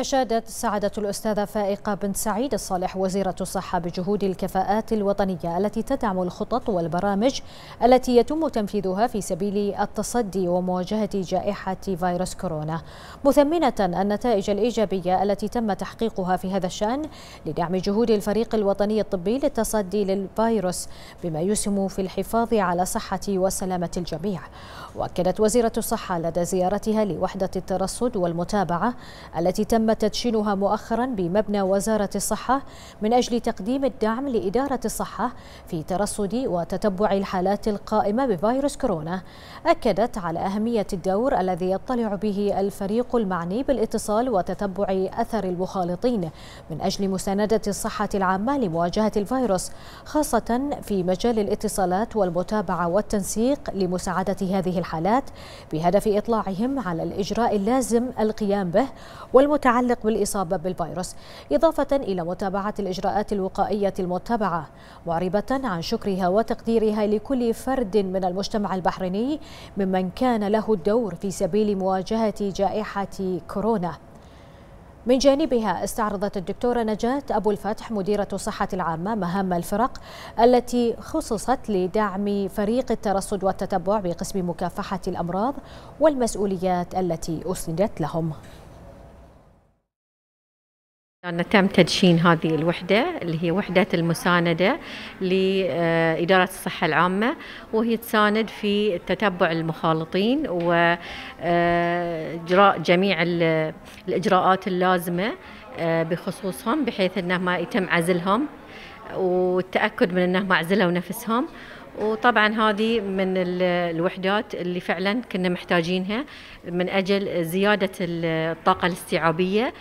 أشادت سعادة الأستاذة فائقة بن سعيد الصالح وزيرة الصحة بجهود الكفاءات الوطنية التي تدعم الخطط والبرامج التي يتم تنفيذها في سبيل التصدي ومواجهة جائحة فيروس كورونا مثمنة النتائج الإيجابية التي تم تحقيقها في هذا الشأن لدعم جهود الفريق الوطني الطبي للتصدي للفيروس بما يسهم في الحفاظ على صحة وسلامة الجميع وأكدت وزيرة الصحة لدى زيارتها لوحدة الترصد والمتابعة التي تم تم تدشينها مؤخرا بمبنى وزارة الصحة من أجل تقديم الدعم لإدارة الصحة في ترصد وتتبع الحالات القائمة بفيروس كورونا أكدت على أهمية الدور الذي يطلع به الفريق المعني بالاتصال وتتبع أثر المخالطين من أجل مساندة الصحة العامة لمواجهة الفيروس خاصة في مجال الاتصالات والمتابعة والتنسيق لمساعدة هذه الحالات بهدف إطلاعهم على الإجراء اللازم القيام به والمتابعة المتعلق بالإصابة بالفيروس إضافة إلى متابعة الإجراءات الوقائية المتبعة معربة عن شكرها وتقديرها لكل فرد من المجتمع البحريني ممن كان له الدور في سبيل مواجهة جائحة كورونا من جانبها استعرضت الدكتورة نجاة أبو الفتح مديرة الصحة العامة مهام الفرق التي خصصت لدعم فريق الترصد والتتبع بقسم مكافحة الأمراض والمسؤوليات التي أسندت لهم أنا تم تدشين هذه الوحدة اللي هي وحدة المساندة لإدارة الصحة العامة وهي تساند في تتبع المخالطين وإجراء آه، جميع الإجراءات اللازمة آه، بخصوصهم بحيث أنه ما يتم عزلهم والتأكد من أنهم عزلوا نفسهم وطبعا هذه من الوحدات اللي فعلا كنا محتاجينها من أجل زيادة الطاقة الاستيعابية